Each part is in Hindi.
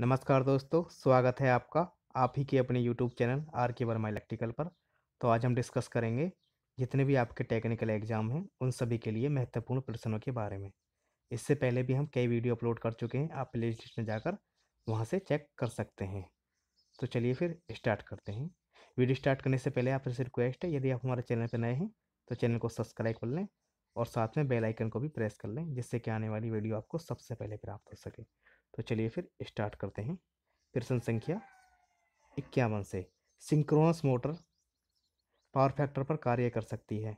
नमस्कार दोस्तों स्वागत है आपका आप ही के अपने यूट्यूब चैनल आर के वर्मा इलेक्ट्रिकल पर तो आज हम डिस्कस करेंगे जितने भी आपके टेक्निकल एग्जाम हैं उन सभी के लिए महत्वपूर्ण प्रश्नों के बारे में इससे पहले भी हम कई वीडियो अपलोड कर चुके हैं आप प्ले लिस्ट में जाकर वहाँ से चेक कर सकते हैं तो चलिए फिर स्टार्ट करते हैं वीडियो स्टार्ट करने से पहले आपसे रिक्वेस्ट है यदि आप हमारे चैनल पर नए हैं तो चैनल को सब्सक्राइब कर लें और साथ में बेल आइकन को भी प्रेस कर लें जिससे कि आने वाली वीडियो आपको सबसे पहले प्राप्त हो सके तो चलिए फिर स्टार्ट करते हैं प्रश्न संख्या इक्यावन से सिंक्रोनस मोटर पावर फैक्टर पर कार्य कर सकती है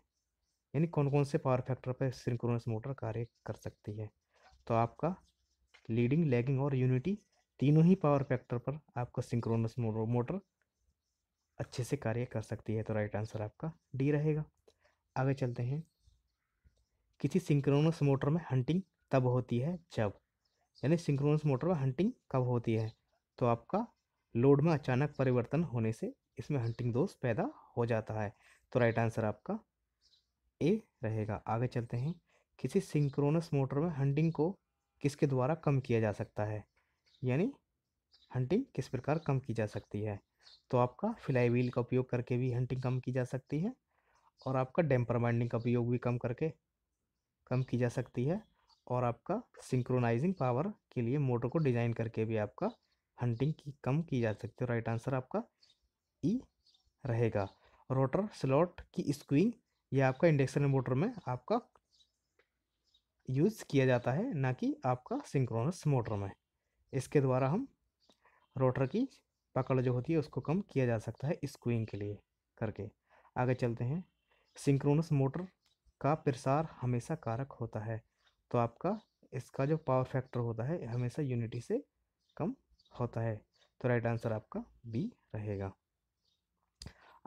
यानी कौन कौन से पावर फैक्टर पर सिंक्रोनस मोटर कार्य कर सकती है तो आपका लीडिंग लैगिंग और यूनिटी तीनों ही पावर फैक्टर पर आपका सिंक्रोनस मोटर अच्छे से कार्य कर सकती है तो राइट आंसर आपका डी रहेगा आगे चलते हैं किसी सिंक्रोनस मोटर में हंटिंग तब होती है जब यानी सिंक्रोनस मोटर में हंटिंग कब होती है तो आपका लोड में अचानक परिवर्तन होने से इसमें हंटिंग दोष पैदा हो जाता है तो राइट आंसर आपका ए रहेगा आगे चलते हैं किसी सिंक्रोनस मोटर में हंटिंग को किसके द्वारा कम किया जा सकता है यानी हंटिंग किस प्रकार कम की जा सकती है तो आपका फ्लाई व्हील का उपयोग करके भी हंटिंग कम की जा सकती है और आपका डैम्पर बाइंडिंग का उपयोग भी कम करके कम की जा सकती है और आपका सिंक्रोनाइजिंग पावर के लिए मोटर को डिज़ाइन करके भी आपका हंटिंग की कम की जा सकती है राइट आंसर आपका ई e रहेगा रोटर स्लॉट की स्क्विंग या आपका इंडक्शन मोटर में आपका यूज़ किया जाता है ना कि आपका सिंक्रोनस मोटर में इसके द्वारा हम रोटर की पकड़ जो होती है उसको कम किया जा सकता है स्क्विंग के लिए करके आगे चलते हैं सिंक्रोनस मोटर का प्रसार हमेशा कारक होता है तो आपका इसका जो पावर फैक्टर होता है हमेशा यूनिटी से कम होता है तो राइट आंसर आपका बी रहेगा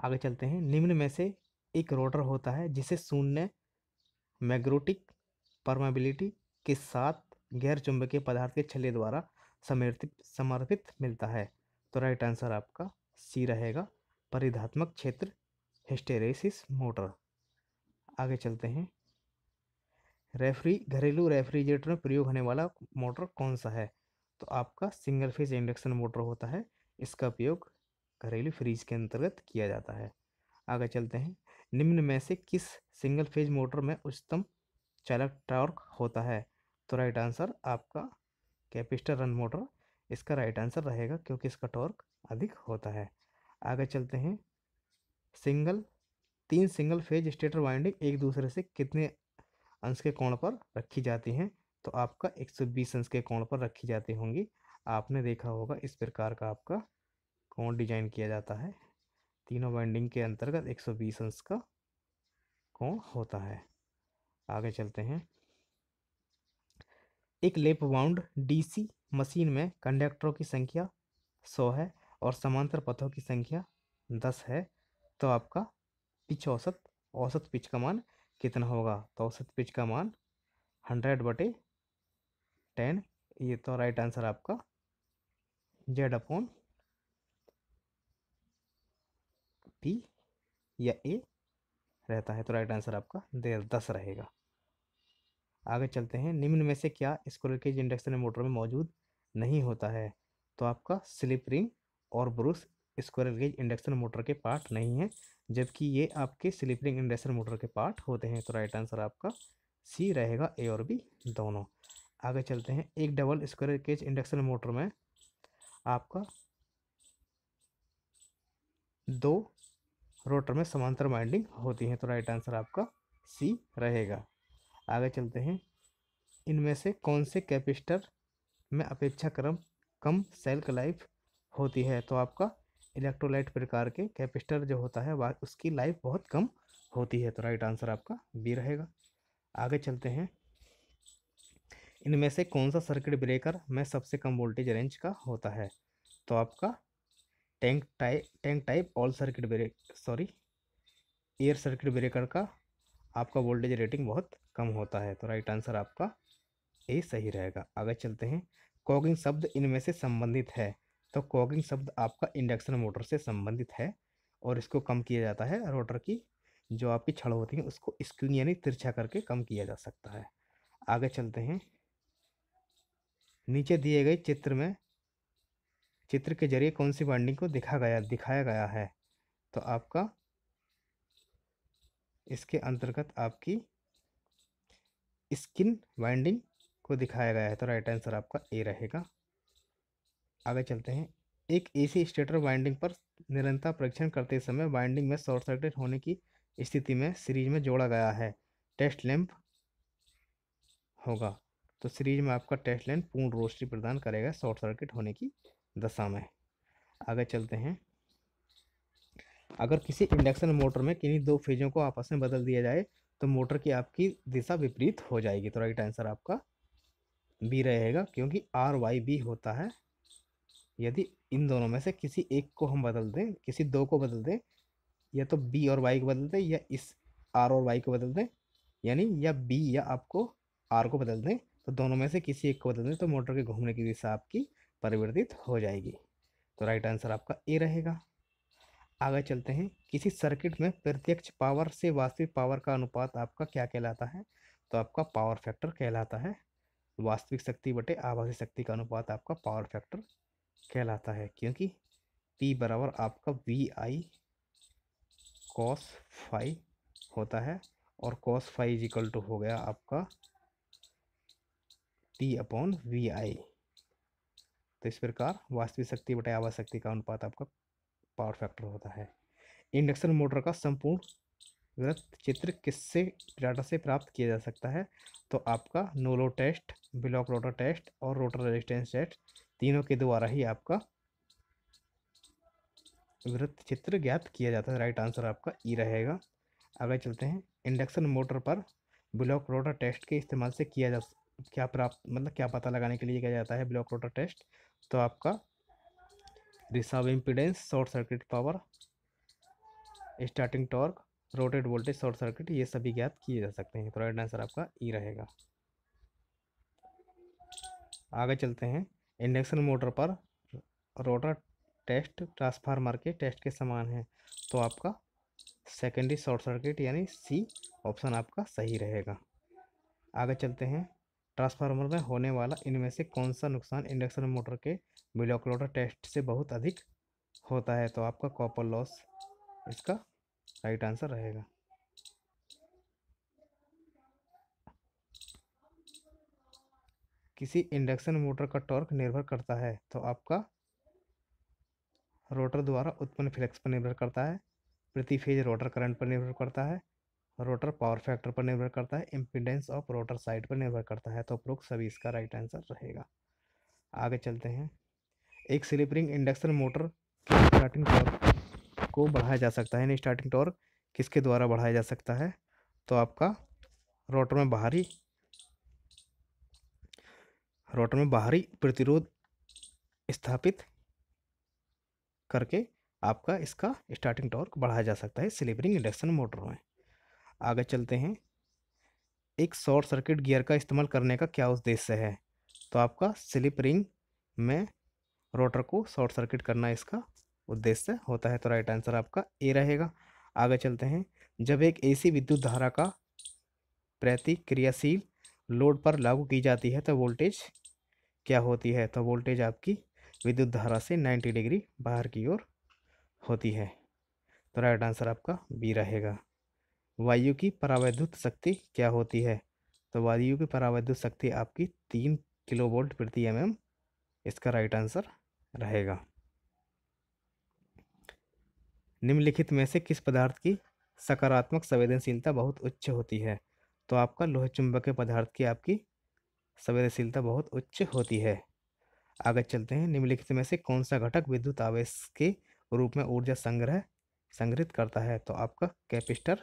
आगे चलते हैं निम्न में से एक रोटर होता है जिसे शून्य मैग्रोटिक परमाबिलिटी के साथ गैर चुंबकीय पदार्थ के छले द्वारा समर्पित समर्पित मिलता है तो राइट आंसर आपका सी रहेगा परिधात्मक क्षेत्र हिस्टेरेसिस मोटर आगे चलते हैं रेफ्री घरेलू रेफ्रिजरेटर में प्रयोग होने वाला मोटर कौन सा है तो आपका सिंगल फेज इंडक्शन मोटर होता है इसका प्रयोग घरेलू फ्रिज के अंतर्गत किया जाता है आगे चलते हैं निम्न में से किस सिंगल फेज मोटर में उच्चतम चालक टॉर्क होता है तो राइट आंसर आपका कैपिस्टर रन मोटर इसका राइट आंसर रहेगा क्योंकि इसका टॉर्क अधिक होता है आगे चलते हैं सिंगल तीन सिंगल फेज स्टेटर वाइंडिंग एक दूसरे से कितने अंश के कोण पर रखी जाती हैं तो आपका 120 अंश के कोण पर रखी जाती होंगी आपने देखा होगा इस प्रकार का आपका कोण डिजाइन किया जाता है तीनों वाइंडिंग के अंतर्गत 120 अंश का कोण होता है आगे चलते हैं एक लेप वाउंड डीसी मशीन में कंडक्टरों की संख्या 100 है और समांतर पथों की संख्या 10 है तो आपका पिच औसत औसत पिच का मान कितना होगा तो औसत पिच का मान हंड्रेड बटे टेन ये तो राइट आंसर आपका जेड अपॉन पी या ए रहता है तो राइट आंसर आपका देर दस रहेगा आगे चलते हैं निम्न में से क्या स्क्रोल केज इंडक्शन मोटर में मौजूद नहीं होता है तो आपका स्लिप रिंग और brush squirrel cage induction motor के पार्ट नहीं है जबकि ये आपके स्लीपरिंग इंडक्शन मोटर के पार्ट होते हैं तो राइट आंसर आपका सी रहेगा ए और बी दोनों आगे चलते हैं एक double squirrel cage induction motor में आपका दो रोटर में समांतर माइंडिंग होती है तो राइट आंसर आपका सी रहेगा आगे चलते हैं इनमें से कौन से कैपेसिटर में अपेक्षाक्रम कम सेल्फ लाइफ होती है तो आपका इलेक्ट्रोलाइट प्रकार के कैपेसिटर जो होता है उसकी लाइफ बहुत कम होती है तो राइट आंसर आपका बी रहेगा आगे चलते हैं इनमें से कौन सा सर्किट ब्रेकर में सबसे कम वोल्टेज रेंज का होता है तो आपका tank type tank type all circuit break sorry air circuit breaker का आपका वोल्टेज रेटिंग बहुत कम होता है तो राइट आंसर आपका ए सही रहेगा आगे चलते हैं कॉगिंग शब्द इनमें से संबंधित है तो कॉकिंग शब्द आपका इंडक्शन मोटर से संबंधित है और इसको कम किया जाता है रोटर की जो आपकी छड़ होती है उसको स्क्रीन यानी तिरछा करके कम किया जा सकता है आगे चलते हैं नीचे दिए गए चित्र में चित्र के जरिए कौन सी वाइंडिंग को दिखा गया दिखाया गया है तो आपका इसके अंतर्गत आपकी स्किन वाइंडिंग को दिखाया गया है तो राइट आंसर आपका ए रहेगा आगे चलते हैं एक एसी स्टेटर वाइंडिंग पर निरंतर परीक्षण करते समय वाइंडिंग में शॉर्ट सर्किट होने की स्थिति में सीरीज में जोड़ा गया है टेस्ट लैंप होगा तो सीरीज में आपका टेस्ट लैंप पूर्ण रोशनी प्रदान करेगा शॉर्ट सर्किट होने की दशा में आगे चलते हैं अगर किसी इंडक्शन मोटर में किन्हीं दो फेजों को आपस में बदल दिया जाए तो मोटर की आपकी दिशा विपरीत हो जाएगी तो राइट आंसर आपका बी रहेगा क्योंकि आर वाई बी होता है यदि इन दोनों में से किसी एक को हम बदल दें किसी दो को बदल दें या तो बी और वाई को बदल दें या इस आर और वाई को बदल दें यानी या बी या आपको आर को बदल दें तो दोनों में से किसी एक को बदल दें तो मोटर के घूमने की दिशा आपकी परिवर्तित हो जाएगी तो राइट आंसर आपका ए रहेगा आगे चलते हैं किसी सर्किट में प्रत्यक्ष पावर से वास्तविक पावर का अनुपात आपका क्या कहलाता है तो आपका पावर फैक्टर कहलाता है वास्तविक शक्ति बटे आभासी शक्ति का अनुपात आपका पावर फैक्टर कहलाता है क्योंकि P बराबर आपका वी आई कॉस फाई होता है और cos phi is equal to हो गया आपका टी अपॉन वी आई तो इस प्रकार वास्तविक शक्ति बटे आवाज शक्ति का अनुपात आपका पावर फैक्टर होता है इंडक्शन मोटर का संपूर्ण वृत्त चित्र किससे डाटा से प्राप्त किया जा सकता है तो आपका no load test block rotor test और रोटर रेजिस्टेंस टेस्ट तीनों के द्वारा ही आपका वृत्त चित्र ज्ञात किया जाता है राइट आंसर आपका ई रहेगा आगे चलते हैं इंडक्शन मोटर पर ब्लॉक रोटर टेस्ट के इस्तेमाल से किया जा क्या प्राप्त मतलब क्या पता लगाने के लिए किया जाता है ब्लॉक रोटर टेस्ट तो आपका रिसाव impedance short circuit power starting torque rated voltage short circuit ये सभी ज्ञात किए जा सकते हैं तो राइट आंसर आपका ई रहेगा आगे चलते हैं इंडक्शन मोटर पर रोटर टेस्ट ट्रांसफार्मर के टेस्ट के समान है तो आपका सेकेंडरी शॉर्ट सर्किट यानी सी ऑप्शन आपका सही रहेगा आगे चलते हैं ट्रांसफार्मर में होने वाला इनमें से कौन सा नुकसान इंडक्शन मोटर के मिलोक्लोटर टेस्ट से बहुत अधिक होता है तो आपका कॉपर लॉस इसका राइट आंसर रहेगा किसी इंडक्शन मोटर का टॉर्क निर्भर करता है तो आपका रोटर द्वारा उत्पन्न फ्लेक्स पर निर्भर करता है प्रति फेज रोटर करंट पर निर्भर करता है रोटर पावर फैक्टर पर निर्भर करता है इम्पिडेंस ऑफ रोटर साइड पर निर्भर करता है तो उपरोक्त सभी इसका राइट आंसर रहेगा आगे चलते हैं एक slip ring induction motor starting torque को बढ़ाया जा सकता है यानी स्टार्टिंग टॉर्क किसके द्वारा बढ़ाया जा सकता है तो आपका रोटर में बाहरी रोटर में बाहरी प्रतिरोध स्थापित करके आपका इसका स्टार्टिंग टॉर्क बढ़ाया जा सकता है स्लीपरिंग इंडक्शन मोटर में आगे चलते हैं एक शॉर्ट सर्किट गियर का इस्तेमाल करने का क्या उद्देश्य है तो आपका स्लिप रिंग में रोटर को शॉर्ट सर्किट करना इसका उद्देश्य होता है तो राइट आंसर आपका ए रहेगा आगे चलते हैं जब एक एसी विद्युत धारा का प्रतिक्रियाशील लोड पर लागू की जाती है तो वोल्टेज क्या होती है तो वोल्टेज आपकी विद्युत धारा से 90 डिग्री बाहर की ओर होती है तो राइट आंसर आपका बी रहेगा वायु की परावैद्युत शक्ति क्या होती है तो वायु की परावैद्युत शक्ति आपकी तीन किलो वोल्ट प्रति एम एम इसका राइट आंसर रहेगा निम्नलिखित में से किस पदार्थ की सकारात्मक संवेदनशीलता बहुत उच्च होती है तो आपका लोह चुंबकीय पदार्थ की आपकी संवेदनशीलता बहुत उच्च होती है आगे चलते हैं निम्नलिखित में से कौन सा घटक विद्युत आवेश के रूप में ऊर्जा संग्रह संग्रहित करता है तो आपका कैपिस्टर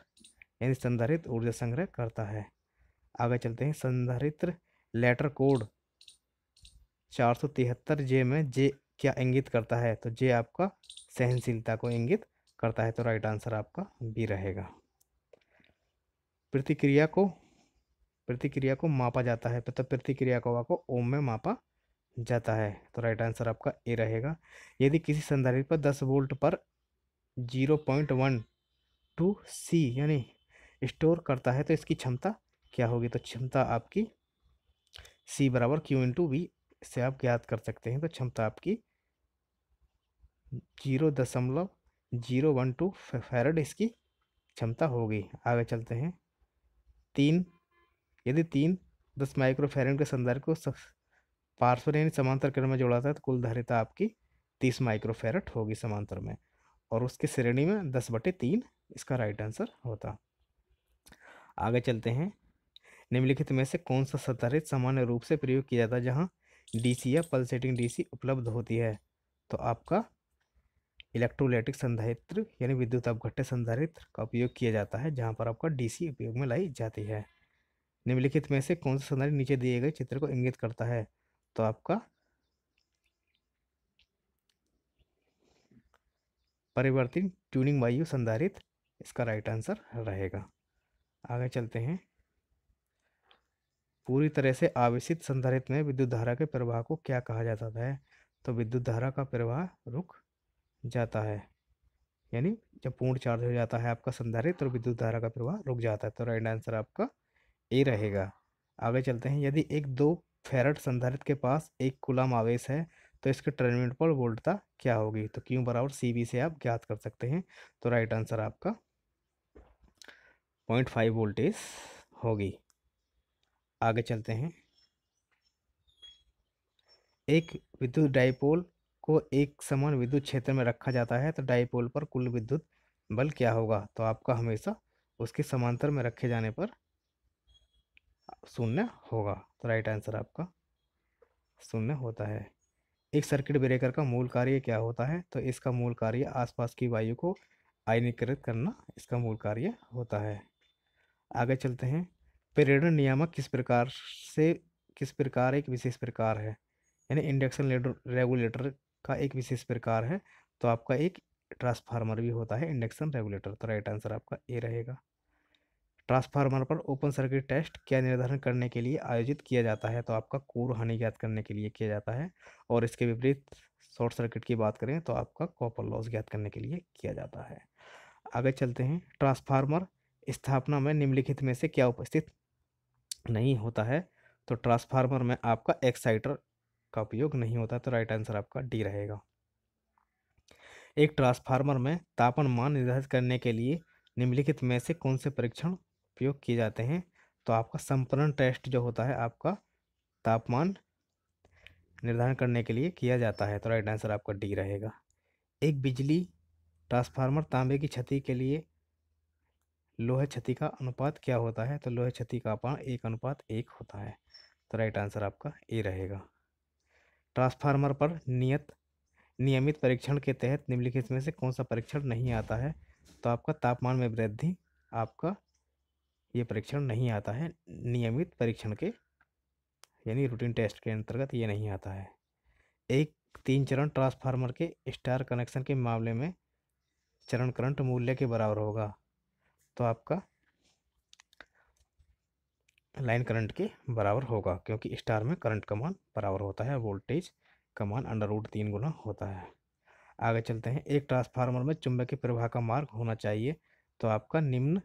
यानी संधारित ऊर्जा संग्रह करता है आगे चलते हैं संधारित्र लेटर कोड चार सौ तिहत्तर जे में जे क्या इंगित करता है तो जे आपका सहनशीलता को इंगित करता है तो राइट आंसर आपका बी रहेगा प्रतिक्रिया को प्रतिक्रिया को मापा जाता है मतलब प्रतिक्रिया को आपको ओम में मापा जाता है तो राइट आंसर आपका ए रहेगा यदि किसी संधारित्र पर दस वोल्ट पर zero point one two C यानी स्टोर करता है तो इसकी क्षमता क्या होगी तो क्षमता आपकी सी बराबर क्यू टू वी से आप ज्ञात कर सकते हैं तो क्षमता आपकी जीरो दशमलव जीरो वन टू फेरड इसकी क्षमता होगी आगे चलते हैं तीन यदि तीन दस माइक्रोफेरेन के संदर्भ को पार्श्व यानी समांतर क्रम में जोड़ा है तो कुल धारिता आपकी तीस माइक्रोफेरेट होगी समांतर में और उसकी श्रेणी में दस बटे तीन इसका राइट आंसर होता आगे चलते हैं निम्नलिखित में से कौन सा सतरित सामान्य रूप से प्रयोग किया जाता है जहाँ डीसी या पल्सेटिंग डीसी उपलब्ध होती है तो आपका इलेक्ट्रोलाइटिक संधारित्र यानी विद्युत अपघट्य संधारित्र का उपयोग किया जाता है जहाँ पर आपका डीसी उपयोग में लाई जाती है निम्नलिखित में से कौन सा संदर्भ नीचे दिए गए चित्र को इंगित करता है तो आपका परिवर्तित ट्यूनिंग वायु संधारित इसका राइट आंसर रहेगा आगे चलते हैं पूरी तरह से आवेशित संधारित में विद्युत धारा के प्रवाह को क्या कहा जाता है तो विद्युत धारा का प्रवाह रुक जाता है यानी जब पूर्ण चार्ज हो जाता है आपका संधारित और विद्युत धारा का प्रवाह रुक जाता है तो राइट आंसर आपका ए रहेगा आगे चलते हैं यदि एक दो फेरट संधारित के पास एक कुलाम आवेश है तो इसके टर्मिनेट पर वोल्टता क्या होगी तो क्यों बराबर सी बी से आप ज्ञात कर सकते हैं तो राइट आंसर आपका पॉइंट फाइव वोल्टेज होगी आगे चलते हैं एक विद्युत डाइपोल को एक समान विद्युत क्षेत्र में रखा जाता है तो डाइपोल पर कुल विद्युत बल क्या होगा तो आपका हमेशा उसके समांतर में रखे जाने पर शून्य होगा तो राइट आंसर आपका शून्य होता है एक सर्किट ब्रेकर का मूल कार्य क्या होता है तो इसका मूल कार्य आसपास की वायु को आयनीकृत करना इसका मूल कार्य होता है आगे चलते हैं प्रेरण नियामक किस प्रकार से किस प्रकार एक विशेष प्रकार है यानी इंडक्शन रेगुलेटर का एक विशेष प्रकार है तो आपका एक ट्रांसफार्मर भी होता है इंडक्शन रेगुलेटर तो राइट आंसर आपका ए रहेगा ट्रांसफार्मर पर ओपन सर्किट टेस्ट क्या निर्धारण करने के लिए आयोजित किया जाता है तो आपका कोर हानि ज्ञात करने के लिए किया जाता है और इसके विपरीत शॉर्ट सर्किट की बात करें तो आपका कॉपर लॉस ज्ञात करने के लिए किया जाता है आगे चलते हैं ट्रांसफार्मर स्थापना में निम्नलिखित में से क्या उपस्थित नहीं होता है तो ट्रांसफार्मर में आपका एक्साइटर का उपयोग नहीं होता तो राइट आंसर आपका डी रहेगा एक ट्रांसफार्मर में तापन मान निर्धारित करने के लिए निम्नलिखित में से कौन से परीक्षण प्रयोग किए जाते हैं तो आपका संपूर्ण टेस्ट जो होता है आपका तापमान निर्धारण करने के लिए किया जाता है तो राइट आंसर आपका डी रहेगा एक बिजली ट्रांसफार्मर तांबे की क्षति के लिए लोहे क्षति का अनुपात क्या होता है तो लोहे क्षति का अपान एक अनुपात एक होता है तो राइट आंसर आपका ए रहेगा ट्रांसफार्मर पर नियत नियमित परीक्षण के तहत निम्नलिखित में से कौन सा परीक्षण नहीं आता है तो आपका तापमान में वृद्धि आपका ये परीक्षण नहीं आता है नियमित परीक्षण के यानी रूटीन टेस्ट के अंतर्गत ये नहीं आता है एक तीन चरण ट्रांसफार्मर के स्टार कनेक्शन के मामले में चरण करंट मूल्य के बराबर होगा तो आपका लाइन करंट के बराबर होगा क्योंकि स्टार में करंट का मान बराबर होता है वोल्टेज का मान अंडर रूट तीन गुना होता है आगे चलते हैं एक ट्रांसफार्मर में चुंबकीय प्रवाह का मार्ग होना चाहिए तो आपका निम्न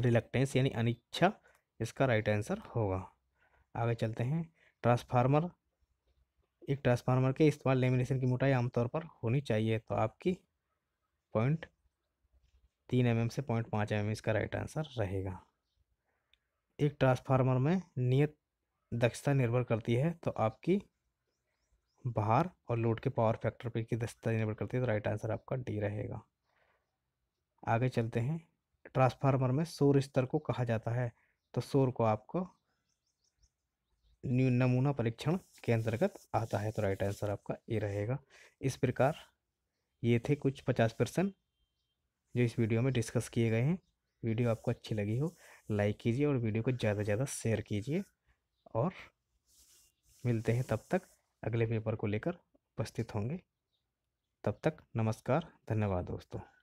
रिलक्टेंस यानी अनिच्छा इसका राइट आंसर होगा आगे चलते हैं ट्रांसफार्मर एक ट्रांसफार्मर के इस्तेमाल लेमिनेशन की मोटाई आमतौर पर होनी चाहिए तो आपकी पॉइंट तीन एम mm से पॉइंट पाँच एम mm इसका राइट आंसर रहेगा एक ट्रांसफार्मर में नियत दक्षता निर्भर करती है तो आपकी भार और लोड के पावर फैक्टर पर की दक्षता निर्भर करती है तो राइट आंसर आपका डी रहेगा आगे चलते हैं ट्रांसफार्मर में शोर स्तर को कहा जाता है तो शोर को आपको न्यू नमूना परीक्षण के अंतर्गत आता है तो राइट आंसर आपका ये रहेगा इस प्रकार ये थे कुछ पचास परसेंट जो इस वीडियो में डिस्कस किए गए हैं वीडियो आपको अच्छी लगी हो लाइक कीजिए और वीडियो को ज़्यादा से ज़्यादा शेयर कीजिए और मिलते हैं तब तक अगले पेपर को लेकर उपस्थित होंगे तब तक नमस्कार धन्यवाद दोस्तों